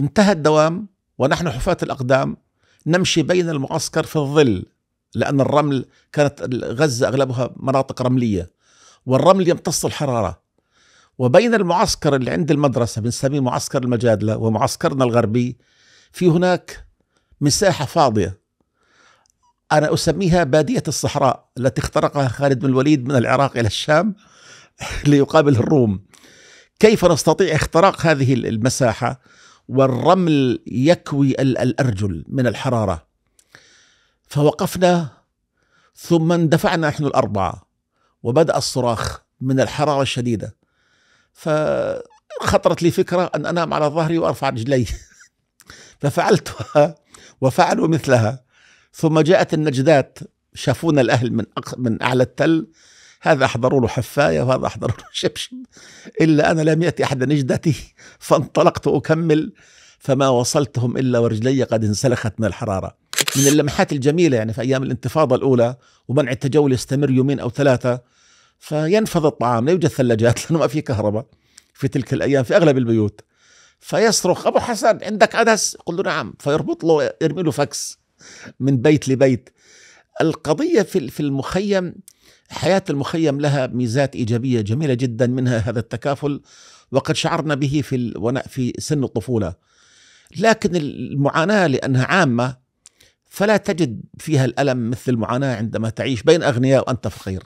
انتهى الدوام ونحن حفاة الأقدام نمشي بين المعسكر في الظل لأن الرمل كانت غزة أغلبها مناطق رملية والرمل يمتص الحرارة وبين المعسكر اللي عند المدرسة بنسميه معسكر المجادلة ومعسكرنا الغربي في هناك مساحة فاضية أنا أسميها بادية الصحراء التي اخترقها خالد بن الوليد من العراق إلى الشام ليقابل الروم كيف نستطيع اختراق هذه المساحة والرمل يكوي الأرجل من الحرارة فوقفنا ثم اندفعنا نحن الأربعة وبدأ الصراخ من الحرارة الشديدة فخطرت لي فكرة أن أنام على ظهري وأرفع رجلي ففعلتها وفعلوا مثلها ثم جاءت النجدات شافونا الأهل من, من أعلى التل هذا أحضروا له حفاية وهذا أحضروا له شبشب إلا أنا لم يأتي أحد نجدتي فانطلقت أكمل فما وصلتهم إلا ورجلي قد انسلخت من الحرارة من اللمحات الجميلة يعني في أيام الانتفاضة الأولى ومنع التجول يستمر يومين أو ثلاثة فينفذ الطعام لا يوجد ثلاجات لأنه ما في كهرباء في تلك الأيام في أغلب البيوت فيصرخ أبو حسن عندك عدس قل له نعم فيربط له يرمي له فكس من بيت لبيت القضية في المخيم حياة المخيم لها ميزات إيجابية جميلة جدا منها هذا التكافل وقد شعرنا به في ال... في سن الطفولة لكن المعاناة لأنها عامة فلا تجد فيها الألم مثل المعاناة عندما تعيش بين أغنياء وأنت فقير